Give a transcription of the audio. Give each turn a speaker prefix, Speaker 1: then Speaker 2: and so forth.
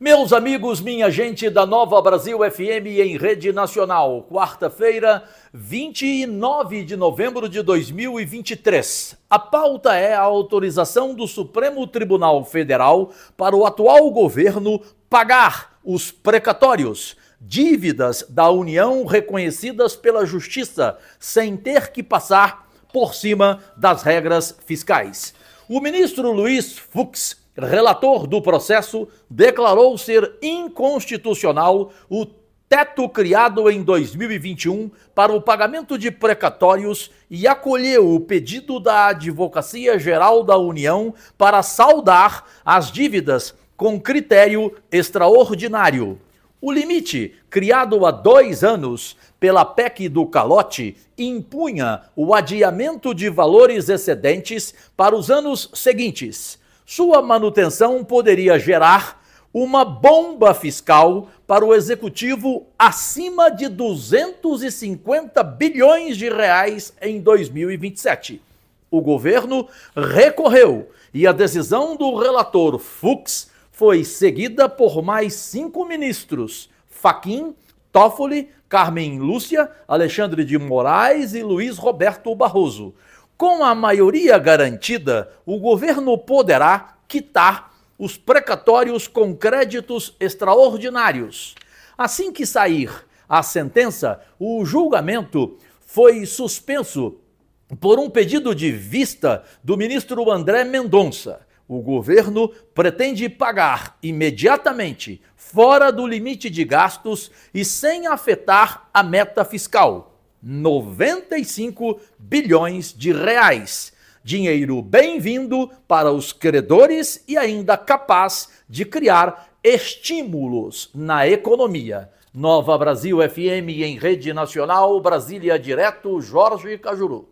Speaker 1: Meus amigos, minha gente da Nova Brasil FM em rede nacional, quarta-feira, 29 de novembro de 2023. A pauta é a autorização do Supremo Tribunal Federal para o atual governo pagar os precatórios dívidas da União reconhecidas pela Justiça, sem ter que passar por cima das regras fiscais. O ministro Luiz Fux relator do processo, declarou ser inconstitucional o teto criado em 2021 para o pagamento de precatórios e acolheu o pedido da Advocacia Geral da União para saldar as dívidas com critério extraordinário. O limite, criado há dois anos pela PEC do calote, impunha o adiamento de valores excedentes para os anos seguintes. Sua manutenção poderia gerar uma bomba fiscal para o executivo acima de 250 bilhões de reais em 2027. O governo recorreu e a decisão do relator Fux foi seguida por mais cinco ministros: Faquim, Toffoli, Carmen Lúcia, Alexandre de Moraes e Luiz Roberto Barroso. Com a maioria garantida, o governo poderá quitar os precatórios com créditos extraordinários. Assim que sair a sentença, o julgamento foi suspenso por um pedido de vista do ministro André Mendonça. O governo pretende pagar imediatamente, fora do limite de gastos e sem afetar a meta fiscal. 95 bilhões de reais. Dinheiro bem-vindo para os credores e ainda capaz de criar estímulos na economia. Nova Brasil FM em rede nacional, Brasília direto, Jorge Cajuru.